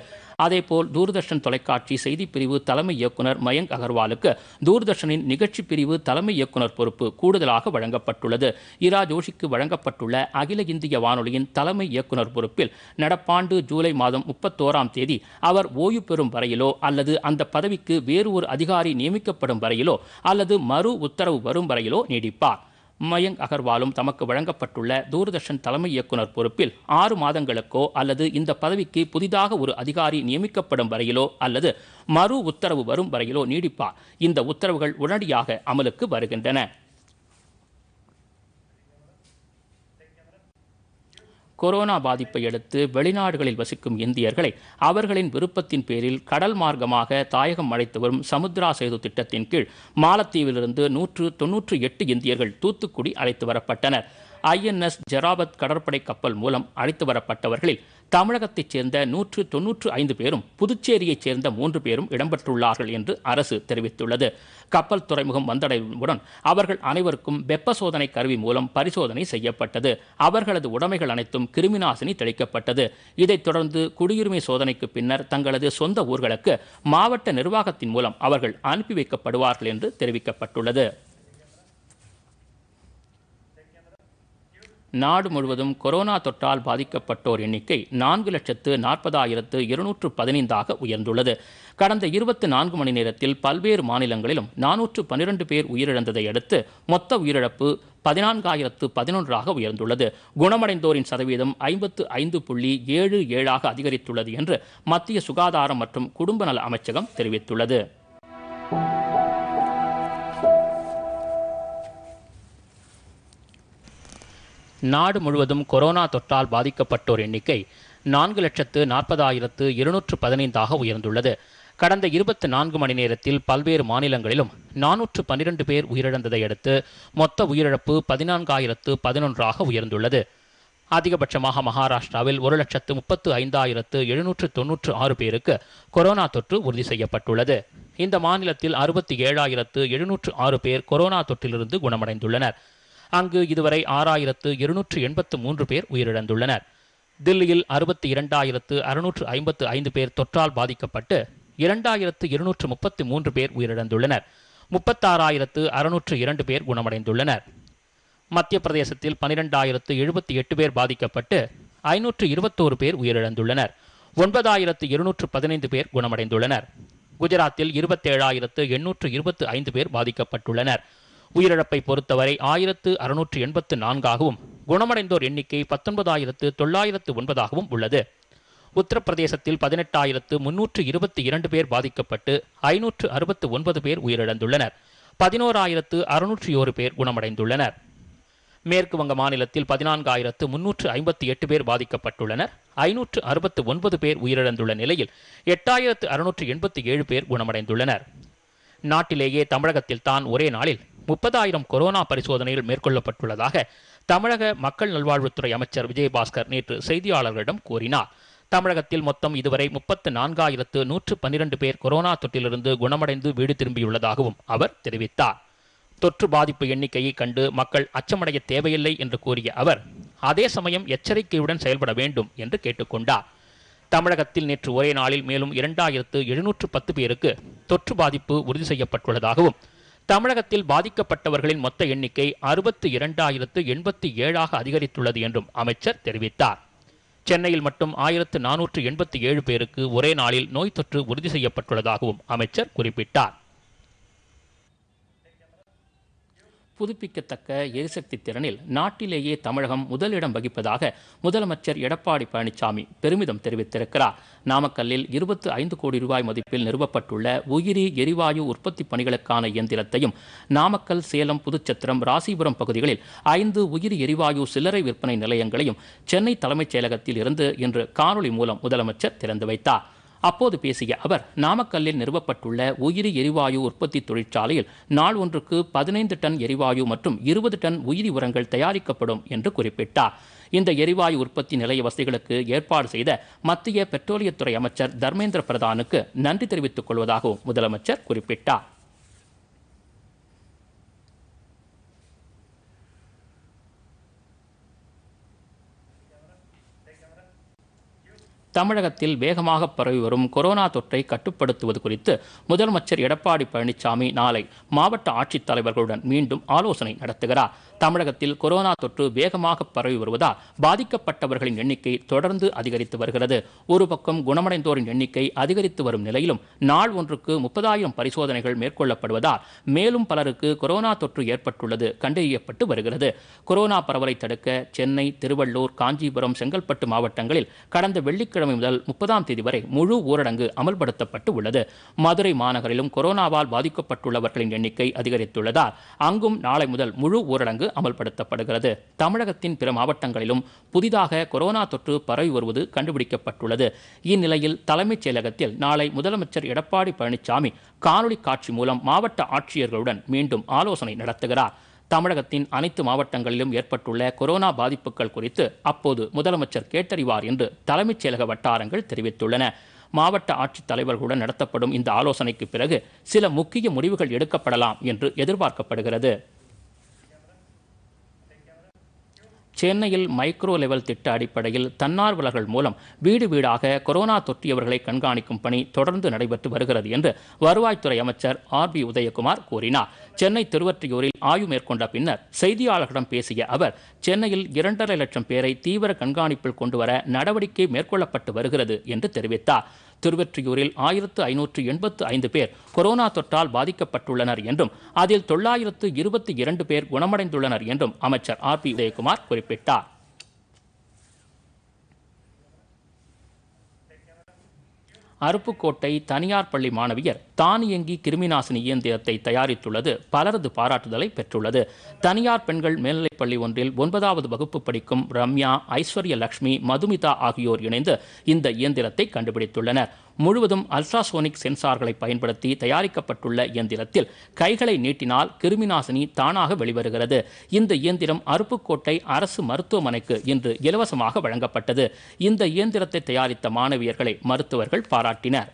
அதேபோல் தூர்தர்ஷன் தொலைக்காட்சி செய்தி பிரிவு தலைமை இயக்குனர் மயங்க் அகர்வாலுக்கு தூர்தர்ஷனின் நிகழ்ச்சி பிரிவு தலைமை இயக்குனர் பொறுப்பு கூடுதலாக வழங்கப்பட்டுள்ளது இரா ஜோஷிக்கு வழங்கப்பட்டுள்ள அகில இந்திய வானொலியின் தலைமை இயக்குனர் பொறுப்பில் நடப்பாண்டு ஜூலை மாதம் முப்பத்தோராம் தேதி அவர் ஓய்வு பெறும் வரையிலோ அல்லது அந்த பதவிக்கு வேறு ஒரு அதிகாரி நியமிக்கப்படும் வரையிலோ அல்லது மறு உத்தரவு வரும் வரையிலோ நீடிப்பார் மயங்க் அகர்வாலும் தமக்கு வழங்கப்பட்டுள்ள தூர்தர்ஷன் தலைமை இயக்குநர் பொறுப்பில் ஆறு மாதங்களுக்கோ அல்லது இந்த பதவிக்கு புதிதாக ஒரு அதிகாரி நியமிக்கப்படும் வரையிலோ அல்லது மறு உத்தரவு வரும் வரையிலோ நீடிப்பார் இந்த உத்தரவுகள் உடனடியாக அமலுக்கு வருகின்றன கொரோனா பாதிப்பை அடுத்து வெளிநாடுகளில் வசிக்கும் இந்தியர்களை அவர்களின் விருப்பத்தின் பேரில் கடல் மார்க்கமாக தாயகம் அழைத்து வரும் சமுத்ரா சேது திட்டத்தின் கீழ் மாலத்தீவிலிருந்து நூற்று தொன்னூற்று எட்டு இந்தியர்கள் தூத்துக்குடி அழைத்து வரப்பட்டனர் ஐஎன்எஸ் ஜெராபத் கடற்படை கப்பல் மூலம் அழைத்து வரப்பட்டவர்களில் தமிழகத்தைச் சேர்ந்த நூற்று தொன்னூற்று ஐந்து பேரும் புதுச்சேரியைச் சேர்ந்த மூன்று பேரும் இடம்பெற்றுள்ளார்கள் என்று அரசு தெரிவித்துள்ளது கப்பல் துறைமுகம் வந்தடைவுடன் அவர்கள் அனைவருக்கும் வெப்ப சோதனை கருவி மூலம் பரிசோதனை செய்யப்பட்டது அவர்களது உடைமைகள் அனைத்தும் கிருமிநாசினி தெளிக்கப்பட்டது இதைத் தொடர்ந்து குடியுரிமை சோதனைக்கு பின்னர் தங்களது சொந்த ஊர்களுக்கு மாவட்ட நிர்வாகத்தின் மூலம் அவர்கள் அனுப்பி வைக்கப்படுவார்கள் என்று தெரிவிக்கப்பட்டுள்ளது நாடு முழுவதும் கொரோனா தொற்றால் பாதிக்கப்பட்டோர் எண்ணிக்கை நான்கு லட்சத்து நாற்பதாயிரத்து இருநூற்று பதினைந்தாக உயர்ந்துள்ளது கடந்த இருபத்தி நான்கு மணி நேரத்தில் பல்வேறு மாநிலங்களிலும் நானூற்று பன்னிரண்டு பேர் உயிரிழந்ததை அடுத்து மொத்த உயிரிழப்பு பதினான்காயிரத்து பதினொன்றாக உயர்ந்துள்ளது குணமடைந்தோரின் சதவீதம் ஐம்பத்து ஐந்து புள்ளி ஏழு ஏழாக அதிகரித்துள்ளது என்று மத்திய சுகாதாரம் மற்றும் குடும்ப நல அமைச்சகம் தெரிவித்துள்ளது நாடு முழுவதும் கொரோனா தொற்றால் பாதிக்கப்பட்டோர் எண்ணிக்கை நான்கு லட்சத்து நாற்பதாயிரத்து இருநூற்று பதினைந்தாக உயர்ந்துள்ளது கடந்த இருபத்தி நான்கு மணி நேரத்தில் பல்வேறு மாநிலங்களிலும் நானூற்று பன்னிரண்டு பேர் உயிரிழந்ததை அடுத்து மொத்த உயிரிழப்பு பதினான்காயிரத்து பதினொன்றாக உயர்ந்துள்ளது அதிகபட்சமாக மகாராஷ்டிராவில் ஒரு லட்சத்து முப்பத்து ஐந்தாயிரத்து எழுநூற்று தொன்னூற்று ஆறு பேருக்கு கொரோனா தொற்று உறுதி செய்யப்பட்டுள்ளது இந்த மாநிலத்தில் அறுபத்தி ஏழாயிரத்து எழுநூற்று ஆறு பேர் கொரோனா தொற்றிலிருந்து குணமடைந்துள்ளனர் அங்கு இதுவரை ஆறாயிரத்து இருநூற்று எண்பத்து மூன்று பேர் உயிரிழந்துள்ளனர் தில்லியில் அறுபத்தி இரண்டாயிரத்து அறுநூற்று ஐம்பத்து ஐந்து பேர் தொற்றால் பாதிக்கப்பட்டு இரண்டாயிரத்து இருநூற்று முப்பத்தி மூன்று பேர் உயிரிழந்துள்ளனர் முப்பத்தாறாயிரத்து அறுநூற்று இரண்டு பேர் குணமடைந்துள்ளனர் மத்திய பிரதேசத்தில் பனிரெண்டாயிரத்து எழுபத்தி எட்டு பேர் பாதிக்கப்பட்டு ஐநூற்று இருபத்தோரு பேர் உயிரிழந்துள்ளனர் ஒன்பதாயிரத்து இருநூற்று பதினைந்து பேர் குணமடைந்துள்ளனர் குஜராத்தில் இருபத்தேழாயிரத்து எண்ணூற்று இருபத்து ஐந்து பேர் பாதிக்கப்பட்டுள்ளனர் உயிரிழப்பை பொறுத்தவரை ஆயிரத்து அறுநூற்று எண்பத்து நான்காகவும் குணமடைந்தோர் எண்ணிக்கை பத்தொன்பதாயிரத்து தொள்ளாயிரத்து ஒன்பதாகவும் உள்ளது உத்தரப்பிரதேசத்தில் பதினெட்டாயிரத்து முன்னூற்று இருபத்தி இரண்டு பேர் பாதிக்கப்பட்டு ஐநூற்று அறுபத்து ஒன்பது பேர் உயிரிழந்துள்ளனர் பதினோராயிரத்து அறுநூற்றி ஒரு பேர் குணமடைந்துள்ளனர் மேற்கு வங்க மாநிலத்தில் பதினான்காயிரத்து முன்னூற்று ஐம்பத்தி எட்டு பேர் பாதிக்கப்பட்டுள்ளனர் ஐநூற்று அறுபத்து ஒன்பது பேர் உயிரிழந்துள்ள நிலையில் எட்டாயிரத்து அறுநூற்று எண்பத்தி ஏழு பேர் குணமடைந்துள்ளனர் நாட்டிலேயே தமிழகத்தில் தான் ஒரே நாளில் முப்பதாயிரம் கொரோனா பரிசோதனைகள் மேற்கொள்ளப்பட்டுள்ளதாக தமிழக மக்கள் நல்வாழ்வுத்துறை அமைச்சர் விஜயபாஸ்கர் நேற்று செய்தியாளர்களிடம் கூறினார் தமிழகத்தில் மொத்தம் இதுவரை முப்பத்து நான்காயிரத்து நூற்று பன்னிரண்டு பேர் கொரோனா தொற்றிலிருந்து குணமடைந்து வீடு திரும்பியுள்ளதாகவும் அவர் தெரிவித்தார் தொற்று பாதிப்பு எண்ணிக்கையை கண்டு மக்கள் அச்சமடைய தேவையில்லை என்று கூறிய அவர் அதே சமயம் எச்சரிக்கையுடன் செயல்பட வேண்டும் என்று கேட்டுக்கொண்டார் தமிழகத்தில் நேற்று ஒரே நாளில் மேலும் இரண்டாயிரத்து எழுநூற்று பத்து பேருக்கு தொற்று பாதிப்பு உறுதி செய்யப்பட்டுள்ளதாகவும் தமிழகத்தில் பாதிக்கப்பட்டவர்களின் மொத்த எண்ணிக்கை அறுபத்தி இரண்டாயிரத்து எண்பத்தி ஏழாக அதிகரித்துள்ளது என்றும் அமைச்சர் தெரிவித்தார் சென்னையில் மட்டும் ஆயிரத்து நானூற்று எண்பத்தி ஏழு பேருக்கு ஒரே நாளில் நோய் தொற்று உறுதி செய்யப்பட்டுள்ளதாகவும் அமைச்சர் குறிப்பிட்டார் புதுப்பிக்கத்தக்க எரிசக்தி திறனில் நாட்டிலேயே தமிழகம் முதலிடம் வகிப்பதாக முதலமைச்சர் எடப்பாடி பழனிசாமி பெருமிதம் தெரிவித்திருக்கிறார் நாமக்கல்லில் இருபத்து ஐந்து கோடி ரூபாய் மதிப்பில் நிறுவப்பட்டுள்ள உயிரி எரிவாயு உற்பத்தி பணிகளுக்கான இயந்திரத்தையும் நாமக்கல் சேலம் புதுச்சத்திரம் ராசிபுரம் பகுதிகளில் ஐந்து உயிரி எரிவாயு சில்லறை விற்பனை நிலையங்களையும் சென்னை தலைமைச் செயலகத்தில் இருந்து இன்று காணொலி மூலம் முதலமைச்சர் திறந்து வைத்தார் அப்போது பேசிய அவர் நாமக்கல்லில் நிறுவப்பட்டுள்ள உயிரி எரிவாயு உற்பத்தி தொழிற்சாலையில் நாள் ஒன்றுக்கு பதினைந்து டன் எரிவாயு மற்றும் இருபது டன் உயிரி உரங்கள் தயாரிக்கப்படும் என்று குறிப்பிட்டார் இந்த எரிவாயு உற்பத்தி நிலைய வசதிகளுக்கு ஏற்பாடு செய்த மத்திய பெட்ரோலியத்துறை அமைச்சர் தர்மேந்திர பிரதானுக்கு நன்றி தெரிவித்துக் கொள்வதாகவும் முதலமைச்சர் குறிப்பிட்டார் தமிழகத்தில் வேகமாக பரவி வரும் கொரோனா தொற்றை கட்டுப்படுத்துவது குறித்து முதலமைச்சர் எடப்பாடி பழனிசாமி நாளை மாவட்ட ஆட்சித்தலைவர்களுடன் மீண்டும் ஆலோசனை நடத்துகிறார் தமிழகத்தில் கொரோனா தொற்று வேகமாக பரவி வருவதால் பாதிக்கப்பட்டவர்களின் எண்ணிக்கை தொடர்ந்து அதிகரித்து வருகிறது ஒரு பக்கம் குணமடைந்தோரின் எண்ணிக்கை அதிகரித்து வரும் நிலையிலும் நாள் ஒன்றுக்கு முப்பதாயிரம் பரிசோதனைகள் மேற்கொள்ளப்படுவதால் மேலும் பலருக்கு கொரோனா தொற்று ஏற்பட்டுள்ளது கண்டறியப்பட்டு வருகிறது கொரோனா பரவலை தடுக்க சென்னை திருவள்ளூர் காஞ்சிபுரம் செங்கல்பட்டு மாவட்டங்களில் கடந்த வெள்ளிக்கிழமை முதல் முப்பதாம் தேதி வரை முழு ஊரடங்கு அமல்படுத்தப்பட்டு உள்ளது மதுரை மாநகரிலும் கொரோனாவால் பாதிக்கப்பட்டுள்ளவர்களின் எண்ணிக்கை அதிகரித்துள்ளதால் அங்கும் நாளை முதல் முழு ஊரடங்கு அமல்படுத்தப்படுகிறது தமிழகத்தின் பிற மாவட்டங்களிலும் புதிதாக கொரோனா தொற்று பரவி வருவது கண்டுபிடிக்கப்பட்டுள்ளது இந்நிலையில் தலைமைச் செயலகத்தில் நாளை முதலமைச்சர் எடப்பாடி பழனிசாமி காணொலி காட்சி மூலம் மாவட்ட ஆட்சியர்களுடன் மீண்டும் ஆலோசனை நடத்துகிறார் தமிழகத்தின் அனைத்து மாவட்டங்களிலும் ஏற்பட்டுள்ள கொரோனா பாதிப்புகள் குறித்து அப்போது முதலமைச்சர் கேட்டறிவார் என்று தலைமைச் செயலக வட்டாரங்கள் தெரிவித்துள்ளன மாவட்ட ஆட்சித்தலைவர்களுடன் நடத்தப்படும் இந்த ஆலோசனைக்கு பிறகு சில முக்கிய முடிவுகள் எடுக்கப்படலாம் என்று எதிர்பார்க்கப்படுகிறது சென்னையில் மைக்ரோ லெவல் திட்ட அடிப்படையில் தன்னார்வலர்கள் மூலம் வீடு வீடாக கொரோனா தொற்றியவர்களை கண்காணிக்கும் பணி தொடர்ந்து நடைபெற்று வருகிறது என்று வருவாய்த்துறை அமைச்சர் ஆர் பி உதயகுமார் கூறினார் சென்னை திருவற்றியூரில் ஆய்வு மேற்கொண்ட பின்னர் செய்தியாளர்களிடம் பேசிய அவர் சென்னையில் இரண்டரை லட்சம் பேரை தீவிர கண்காணிப்பில் கொண்டுவர நடவடிக்கை மேற்கொள்ளப்பட்டு வருகிறது என்று தெரிவித்தார் திருவெற்றியூரில் ஆயிரத்து ஐநூற்று எண்பத்து ஐந்து பேர் கொரோனா தொற்றால் பாதிக்கப்பட்டுள்ளனர் என்றும் அதில் தொள்ளாயிரத்து இருபத்தி இரண்டு பேர் குணமடைந்துள்ளனர் என்றும் அமைச்சர் ஆர் பி உதயகுமார் குறிப்பிட்டார் அருப்புக்கோட்டை தனியார் பள்ளி மாணவியர் தானியங்கி கிருமிநாசினி இயந்திரத்தை தயாரித்துள்ளது பலரது பாராட்டுதலை பெற்றுள்ளது தனியார் பெண்கள் மேல்நிலைப் பள்ளி ஒன்றில் ஒன்பதாவது வகுப்பு படிக்கும் ரம்யா லட்சுமி மதுமிதா ஆகியோர் இணைந்து இந்த இயந்திரத்தை கண்டுபிடித்துள்ளனர் முழுவதும் அல்ட்ராசோனிக் சென்சார்களை பயன்படுத்தி தயாரிக்கப்பட்டுள்ள இயந்திரத்தில் கைகளை நீட்டினால் கிருமிநாசினி தானாக வெளிவருகிறது இந்த இயந்திரம் அருப்புக்கோட்டை அரசு மருத்துவமனைக்கு இன்று இலவசமாக வழங்கப்பட்டது இந்த இயந்திரத்தை தயாரித்த மாணவியர்களை மருத்துவர்கள் பாராட்டினர்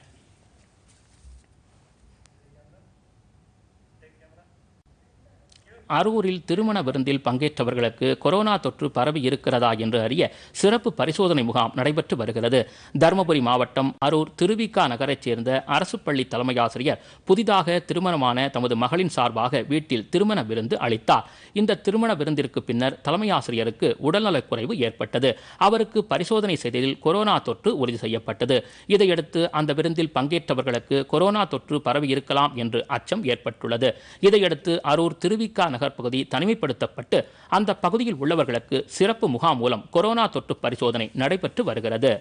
அரூரில் திருமண விருந்தில் பங்கேற்றவர்களுக்கு கொரோனா தொற்று பரவி இருக்கிறதா என்று அறிய சிறப்பு பரிசோதனை முகாம் நடைபெற்று வருகிறது தருமபுரி மாவட்டம் அரூர் திருவிக்கா நகரைச் சேர்ந்த அரசு பள்ளி தலைமையாசிரியர் புதிதாக திருமணமான தமது மகளின் சார்பாக வீட்டில் திருமண விருந்து அளித்தார் இந்த திருமண விருந்திற்கு பின்னர் தலைமையாசிரியருக்கு உடல்நலக்குறைவு ஏற்பட்டது அவருக்கு பரிசோதனை செய்ததில் கொரோனா தொற்று உறுதி செய்யப்பட்டது இதையடுத்து அந்த விருந்தில் பங்கேற்றவர்களுக்கு கொரோனா தொற்று பரவி இருக்கலாம் என்று அச்சம் ஏற்பட்டுள்ளது இதையடுத்து அரூர் திருவிக்கா நகர் பகுதி தனிமைப்படுத்தப்பட்டு அந்த பகுதியில் உள்ளவர்களுக்கு சிறப்பு முகாம் மூலம் கொரோனா தொற்று பரிசோதனை நடைபெற்று வருகிறது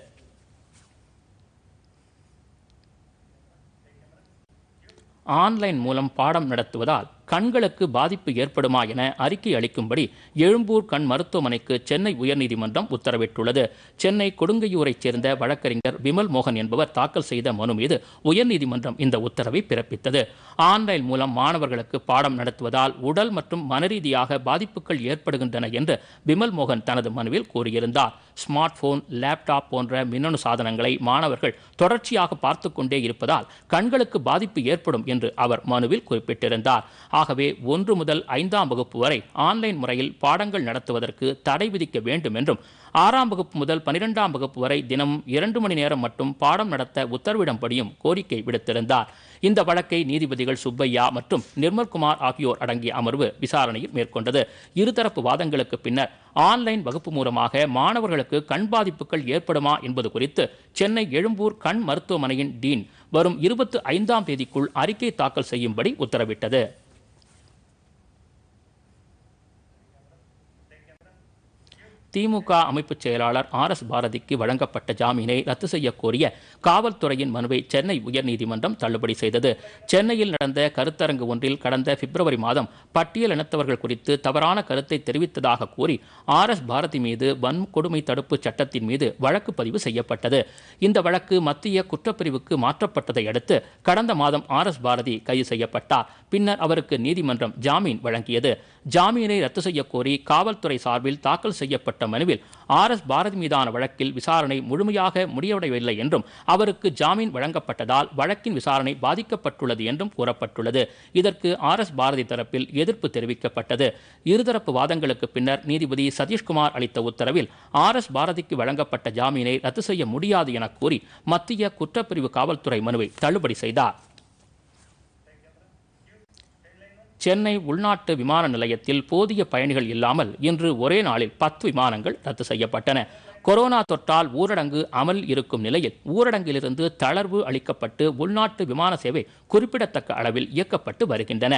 ஆன்லைன் மூலம் பாடம் நடத்துவதால் கண்களுக்கு பாதிப்பு ஏற்படுமா என அறிக்கை அளிக்கும்படி எழும்பூர் கண் மருத்துவமனைக்கு சென்னை உயர்நீதிமன்றம் உத்தரவிட்டுள்ளது சென்னை கொடுங்கையூரைச் சேர்ந்த வழக்கறிஞர் விமல் மோகன் என்பவர் தாக்கல் செய்த மனு மீது உயர்நீதிமன்றம் இந்த உத்தரவை பிறப்பித்தது ஆன்லைன் மூலம் மாணவர்களுக்கு பாடம் நடத்துவதால் உடல் மற்றும் மனரீதியாக பாதிப்புகள் ஏற்படுகின்றன என்று விமல் மோகன் தனது மனுவில் கூறியிருந்தார் ஸ்மார்ட் போன் லேப்டாப் போன்ற மின்னணு சாதனங்களை மாணவர்கள் தொடர்ச்சியாக பார்த்து கொண்டே இருப்பதால் கண்களுக்கு பாதிப்பு ஏற்படும் என்று அவர் மனுவில் குறிப்பிட்டிருந்தார் ஆகவே ஒன்று முதல் ஐந்தாம் வகுப்பு வரை ஆன்லைன் முறையில் பாடங்கள் நடத்துவதற்கு தடை விதிக்க வேண்டும் என்றும் ஆறாம் வகுப்பு முதல் பனிரெண்டாம் வகுப்பு வரை தினமும் இரண்டு மணி நேரம் மட்டும் பாடம் நடத்த உத்தரவிடும்படியும் கோரிக்கை விடுத்திருந்தார் இந்த வழக்கை நீதிபதிகள் சுப்பையா மற்றும் நிர்மல்குமார் ஆகியோர் அடங்கிய அமர்வு விசாரணையில் மேற்கொண்டது இருதரப்பு வாதங்களுக்கு பின்னர் ஆன்லைன் வகுப்பு மூலமாக மாணவர்களுக்கு கண் பாதிப்புகள் ஏற்படுமா என்பது குறித்து சென்னை எழும்பூர் கண் மருத்துவமனையின் டீன் வரும் இருபத்தி ஐந்தாம் தேதிக்குள் அறிக்கை தாக்கல் செய்யும்படி உத்தரவிட்டது திமுக அமைப்பு செயலாளர் ஆர் எஸ் பாரதிக்கு வழங்கப்பட்ட ஜாமீனை ரத்து செய்ய கோரிய காவல்துறையின் மனுவை சென்னை உயர்நீதிமன்றம் தள்ளுபடி செய்தது சென்னையில் நடந்த கருத்தரங்கு ஒன்றில் கடந்த பிப்ரவரி மாதம் பட்டியல் இனத்தவர்கள் குறித்து தவறான கருத்தை தெரிவித்ததாக கூறி ஆர் எஸ் பாரதி மீது வன்கொடுமை தடுப்பு சட்டத்தின் மீது வழக்கு பதிவு செய்யப்பட்டது இந்த வழக்கு மத்திய குற்றப்பிரிவுக்கு மாற்றப்பட்டதை அடுத்து கடந்த மாதம் ஆர் எஸ் பாரதி கைது செய்யப்பட்டார் பின்னர் அவருக்கு நீதிமன்றம் ஜாமீன் வழங்கியது ஜாமீனை ரத்து செய்யக்கோரி காவல்துறை சார்பில் தாக்கல் செய்யப்பட்ட மனுவில் ஆர் எஸ் பாரதி மீதான வழக்கில் விசாரணை முழுமையாக முடிவடையவில்லை என்றும் அவருக்கு ஜாமீன் வழங்கப்பட்டதால் வழக்கின் விசாரணை பாதிக்கப்பட்டுள்ளது என்றும் கூறப்பட்டுள்ளது இதற்கு ஆர் எஸ் பாரதி தரப்பில் எதிர்ப்பு தெரிவிக்கப்பட்டது இருதரப்பு வாதங்களுக்கு பின்னர் நீதிபதி சதீஷ்குமார் அளித்த உத்தரவில் ஆர் எஸ் பாரதிக்கு வழங்கப்பட்ட ஜாமீனை ரத்து செய்ய முடியாது என கூறி மத்திய குற்றப்பிரிவு காவல்துறை மனுவை தள்ளுபடி செய்தார் சென்னை உள்நாட்டு விமான நிலையத்தில் போதிய பயணிகள் இல்லாமல் இன்று ஒரே நாளில் பத்து விமானங்கள் ரத்து செய்யப்பட்டன கொரோனா தொற்றால் ஊரடங்கு அமல் இருக்கும் நிலையில் ஊரடங்கிலிருந்து தளர்வு அளிக்கப்பட்டு உள்நாட்டு விமான சேவை குறிப்பிடத்தக்க அளவில் இயக்கப்பட்டு வருகின்றன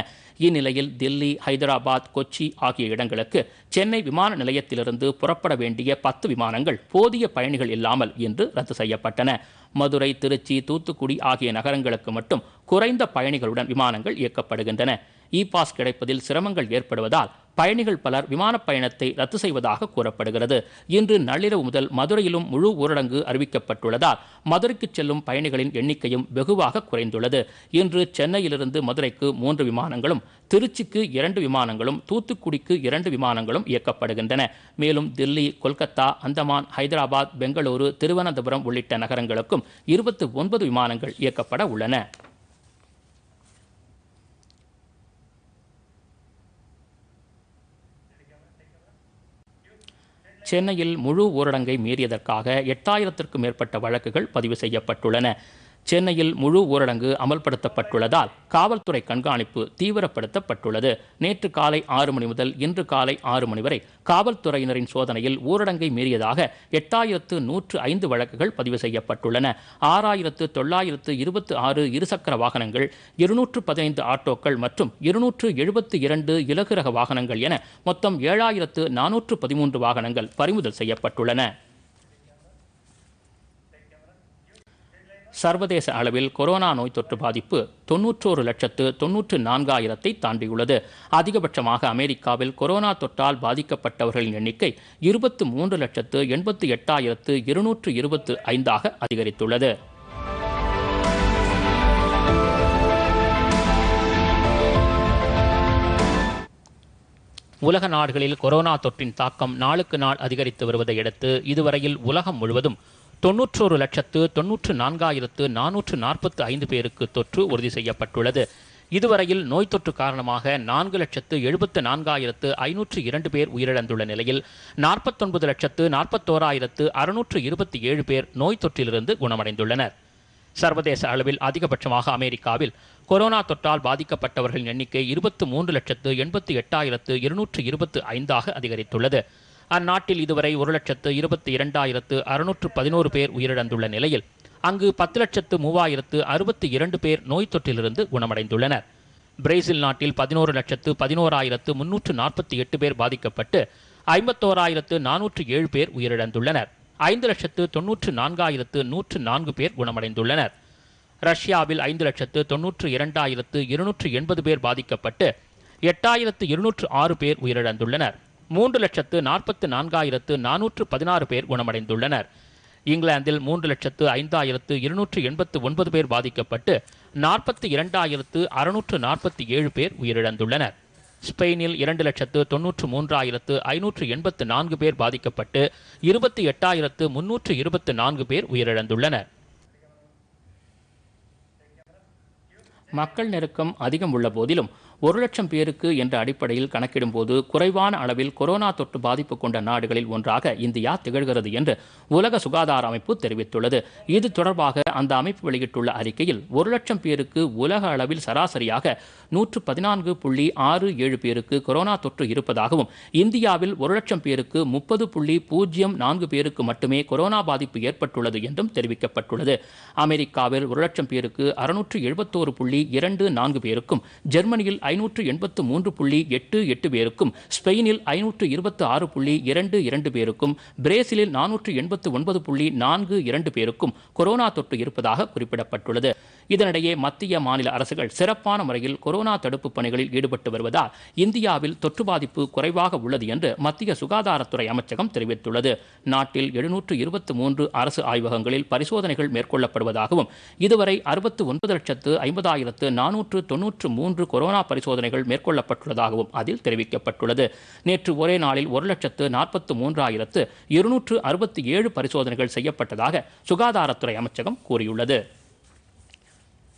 இந்நிலையில் தில்லி ஹைதராபாத் கொச்சி ஆகிய இடங்களுக்கு சென்னை விமான நிலையத்திலிருந்து புறப்பட வேண்டிய பத்து விமானங்கள் போதிய பயணிகள் இல்லாமல் இன்று ரத்து செய்யப்பட்டன மதுரை திருச்சி தூத்துக்குடி ஆகிய நகரங்களுக்கு மட்டும் குறைந்த பயணிகளுடன் விமானங்கள் இயக்கப்படுகின்றன இ பாஸ் கிடைப்பதில் சிரமங்கள் ஏற்படுவதால் பயணிகள் பலர் விமான பயணத்தை ரத்து செய்வதாக கூறப்படுகிறது இன்று நள்ளிரவு முதல் மதுரையிலும் முழு ஊரடங்கு அறிவிக்கப்பட்டுள்ளதால் மதுரைக்கு செல்லும் பயணிகளின் எண்ணிக்கையும் வெகுவாக குறைந்துள்ளது இன்று சென்னையிலிருந்து மதுரைக்கு மூன்று விமானங்களும் திருச்சிக்கு இரண்டு விமானங்களும் தூத்துக்குடிக்கு இரண்டு விமானங்களும் இயக்கப்படுகின்றன மேலும் தில்லி கொல்கத்தா அந்தமான் ஹைதராபாத் பெங்களூரு திருவனந்தபுரம் உள்ளிட்ட நகரங்களுக்கும் இருபத்தி ஒன்பது விமானங்கள் இயக்கப்பட உள்ளன சென்னையில் முழு ஊரடங்கை மீறியதற்காக எட்டாயிரத்திற்கும் மேற்பட்ட வழக்குகள் பதிவு செய்யப்பட்டுள்ளன சென்னையில் முழு ஊரடங்கு அமல்படுத்தப்பட்டுள்ளதால் காவல்துறை கண்காணிப்பு தீவிரப்படுத்தப்பட்டுள்ளது நேற்று காலை ஆறு மணி முதல் இன்று காலை ஆறு மணி வரை காவல்துறையினரின் சோதனையில் ஊரடங்கை மீறியதாக எட்டாயிரத்து நூற்று ஐந்து வழக்குகள் பதிவு செய்யப்பட்டுள்ளன ஆறாயிரத்து தொள்ளாயிரத்து இருபத்தி ஆறு இருசக்கர வாகனங்கள் இருநூற்று பதினைந்து ஆட்டோக்கள் மற்றும் இருநூற்று எழுபத்து இரண்டு இலகுரக வாகனங்கள் என மொத்தம் ஏழாயிரத்து நானூற்று பதிமூன்று வாகனங்கள் பறிமுதல் செய்யப்பட்டுள்ளன சர்வதேச அளவில் கொரோனா நோய் தொற்று பாதிப்பு தொன்னூற்றோரு லட்சத்து தொன்னூற்று நான்காயிரத்தை தாண்டியுள்ளது அதிகபட்சமாக அமெரிக்காவில் கொரோனா தொற்றால் பாதிக்கப்பட்டவர்களின் எண்ணிக்கை இருபத்து மூன்று லட்சத்து எண்பத்து எட்டாயிரத்து இருநூற்று இருபத்து ஐந்தாக அதிகரித்துள்ளது உலக நாடுகளில் கொரோனா தொற்றின் தாக்கம் நாளுக்கு நாள் அதிகரித்து வருவதையடுத்து இதுவரையில் உலகம் முழுவதும் தொன்னூற்றொரு லட்சத்து தொன்னூற்று நான்காயிரத்து நானூற்று நாற்பத்து ஐந்து பேருக்கு தொற்று உறுதி செய்யப்பட்டுள்ளது இதுவரையில் நோய் தொற்று காரணமாக நான்கு லட்சத்து எழுபத்து நான்காயிரத்து ஐநூற்று இரண்டு பேர் உயிரிழந்துள்ள நிலையில் நாற்பத்தொன்பது லட்சத்து நாற்பத்தோராயிரத்து அறுநூற்று இருபத்தி ஏழு பேர் நோய் தொற்றிலிருந்து குணமடைந்துள்ளனர் சர்வதேச அளவில் அதிகபட்சமாக அமெரிக்காவில் கொரோனா தொற்றால் பாதிக்கப்பட்டவர்களின் எண்ணிக்கை இருபத்து மூன்று லட்சத்து எண்பத்தி எட்டாயிரத்து இருநூற்று இருபத்து ஐந்தாக அதிகரித்துள்ளது அந்நாட்டில் இதுவரை ஒரு லட்சத்து இருபத்தி இரண்டாயிரத்து அறுநூற்று பதினோரு பேர் உயிரிழந்துள்ள நிலையில் அங்கு பத்து லட்சத்து மூவாயிரத்து அறுபத்தி இரண்டு பேர் நோய் தொற்றிலிருந்து குணமடைந்துள்ளனர் பிரேசில் நாட்டில் பதினோரு லட்சத்து பதினோராயிரத்து முன்னூற்று நாற்பத்தி எட்டு பேர் பாதிக்கப்பட்டு ஐம்பத்தோராயிரத்து நானூற்று ஏழு பேர் உயிரிழந்துள்ளனர் ஐந்து லட்சத்து தொன்னூற்று நான்காயிரத்து நூற்று நான்கு பேர் குணமடைந்துள்ளனர் ரஷ்யாவில் ஐந்து லட்சத்து தொன்னூற்று இரண்டாயிரத்து இருநூற்று எண்பது பேர் பாதிக்கப்பட்டு எட்டாயிரத்து இருநூற்று ஆறு பேர் உயிரிழந்துள்ளனர் மூன்று லட்சத்து நாற்பத்து நான்காயிரத்து நானூற்று பதினாறு பேர் குணமடைந்துள்ளனர் இங்கிலாந்தில் மூன்று லட்சத்து ஐந்தாயிரத்து இருநூற்று எண்பத்து ஒன்பது பேர் பாதிக்கப்பட்டு நாற்பத்தி இரண்டாயிரத்து அறுநூற்று நாற்பத்தி ஏழு பேர் உயிரிழந்துள்ளனர் ஸ்பெயினில் இரண்டு லட்சத்து தொன்னூற்று மூன்றாயிரத்து ஐநூற்று எண்பத்து நான்கு பேர் பாதிக்கப்பட்டு இருபத்தி எட்டாயிரத்து முன்னூற்று இருபத்து நான்கு பேர் உயிரிழந்துள்ளனர் மக்கள் நெருக்கம் அதிகம் உள்ள போதிலும் ஒரு லட்சம் பேருக்கு என்ற அடிப்படையில் கணக்கிடும்போது குறைவான அளவில் கொரோனா தொற்று பாதிப்பு கொண்ட நாடுகளில் ஒன்றாக இந்தியா திகழ்கிறது என்று உலக சுகாதார அமைப்பு தெரிவித்துள்ளது இது தொடர்பாக அந்த அமைப்பு வெளியிட்டுள்ள அறிக்கையில் ஒரு லட்சம் பேருக்கு உலக அளவில் சராசரியாக நூற்று பதினான்கு புள்ளி ஆறு ஏழு பேருக்கு கொரோனா தொற்று இருப்பதாகவும் இந்தியாவில் ஒரு லட்சம் பேருக்கு முப்பது புள்ளி பூஜ்ஜியம் நான்கு பேருக்கு மட்டுமே கொரோனா பாதிப்பு ஏற்பட்டுள்ளது என்றும் தெரிவிக்கப்பட்டுள்ளது அமெரிக்காவில் ஒரு லட்சம் பேருக்கு அறுநூற்று எழுபத்தோரு புள்ளி இரண்டு நான்கு பேருக்கும் ஜெர்மனியில் ஐநூற்று எண்பத்து மூன்று புள்ளி எட்டு எட்டு பேருக்கும் ஸ்பெயினில் ஐநூற்று இருபத்து ஆறு புள்ளி இரண்டு இரண்டு பேருக்கும் பிரேசிலில் நானூற்று எண்பத்து ஒன்பது புள்ளி நான்கு இரண்டு பேருக்கும் கொரோனா தொற்று இருப்பதாக குறிப்பிடப்பட்டுள்ளது இதனிடையே மத்திய மாநில அரசுகள் சிறப்பான முறையில் கொரோனா தடுப்பு பணிகளில் ஈடுபட்டு வருவதால் இந்தியாவில் தொற்று பாதிப்பு குறைவாக உள்ளது என்று மத்திய சுகாதாரத்துறை அமைச்சகம் தெரிவித்துள்ளது நாட்டில் எழுநூற்று இருபத்தி மூன்று அரசு ஆய்வகங்களில் பரிசோதனைகள் மேற்கொள்ளப்படுவதாகவும் இதுவரை அறுபத்து ஒன்பது லட்சத்து ஐம்பதாயிரத்து நானூற்று தொன்னூற்று மூன்று கொரோனா பரிசோதனைகள் மேற்கொள்ளப்பட்டுள்ளதாகவும் அதில் தெரிவிக்கப்பட்டுள்ளது நேற்று ஒரே நாளில் ஒரு லட்சத்து நாற்பத்தி மூன்றாயிரத்து இருநூற்று அறுபத்தி ஏழு பரிசோதனைகள் செய்யப்பட்டதாக சுகாதாரத்துறை அமைச்சகம் கூறியுள்ளது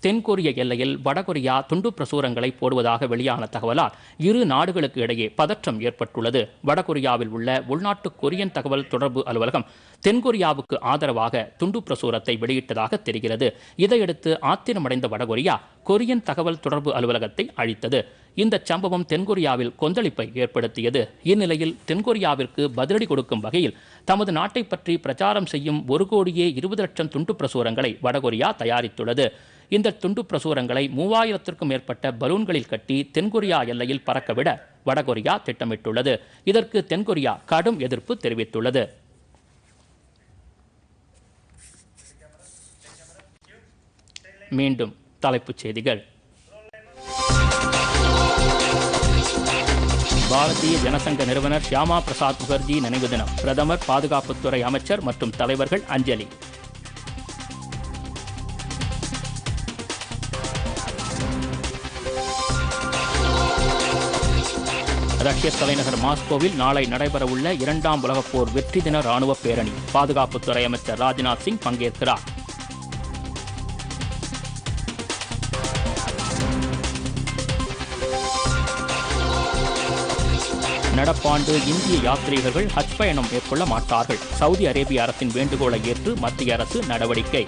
தென்கொரிய எல்லையில் வடகொரியா துண்டு பிரசுரங்களை போடுவதாக வெளியான தகவலால் இரு நாடுகளுக்கு இடையே பதற்றம் ஏற்பட்டுள்ளது வடகொரியாவில் உள்ள உள்நாட்டு கொரியன் தகவல் தொடர்பு அலுவலகம் தென்கொரியாவுக்கு ஆதரவாக துண்டு பிரசுரத்தை வெளியிட்டதாக தெரிகிறது இதையடுத்து ஆத்திரமடைந்த வடகொரியா கொரியன் தகவல் தொடர்பு அலுவலகத்தை அழித்தது இந்த சம்பவம் தென்கொரியாவில் கொந்தளிப்பை ஏற்படுத்தியது இந்நிலையில் தென்கொரியாவிற்கு பதிலடி கொடுக்கும் வகையில் தமது நாட்டை பற்றி பிரச்சாரம் செய்யும் ஒரு கோடியே இருபது லட்சம் துண்டு பிரசுரங்களை வடகொரியா தயாரித்துள்ளது இந்த துண்டு பிரசுரங்களை மூவாயிரத்திற்கும் மேற்பட்ட பலூன்களில் கட்டி தென்கொரியா எல்லையில் பறக்கவிட வடகொரியா திட்டமிட்டுள்ளது இதற்கு தென்கொரியா கடும் எதிர்ப்பு தெரிவித்துள்ளது மீண்டும் தலைப்புச் செய்திகள் பாரதிய ஜனசங்க நிறுவனர் ஷியாமா பிரசாத் முகர்ஜி நினைவு தினம் பிரதமர் பாதுகாப்புத்துறை அமைச்சர் மற்றும் தலைவர்கள் அஞ்சலி ரஷ்ய தலைநகர் மாஸ்கோவில் நாளை நடைபெறவுள்ள இரண்டாம் உலகப் போர் வெற்றி தின ராணுவ பேரணி பாதுகாப்புத்துறை அமைச்சர் ராஜ்நாத் சிங் பங்கேற்கிறார் நடப்பாண்டு இந்திய யாத்ரீகர்கள் ஹஜ் பயணம் மேற்கொள்ள மாட்டார்கள் சவுதி அரேபிய அரசின் வேண்டுகோளை ஏற்று மத்திய அரசு நடவடிக்கை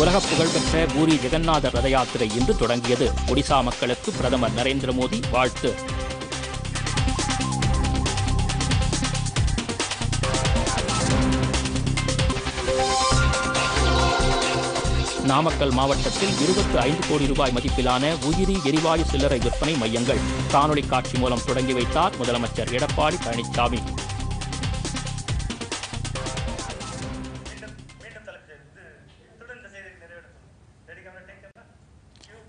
உலக புகழ்பெற்ற பூரி ஜெகநாதர் ரத யாத்திரை இன்று தொடங்கியது ஒடிசா மக்களுக்கு பிரதமர் நரேந்திர மோடி வாழ்த்து நாமக்கல் மாவட்டத்தில் இருபத்தி ஐந்து கோடி ரூபாய் மதிப்பிலான உயிரி எரிவாயு சில்லறை விற்பனை மையங்கள் காணொலி காட்சி மூலம் தொடங்கி வைத்தார் முதலமைச்சர் எடப்பாடி பழனிசாமி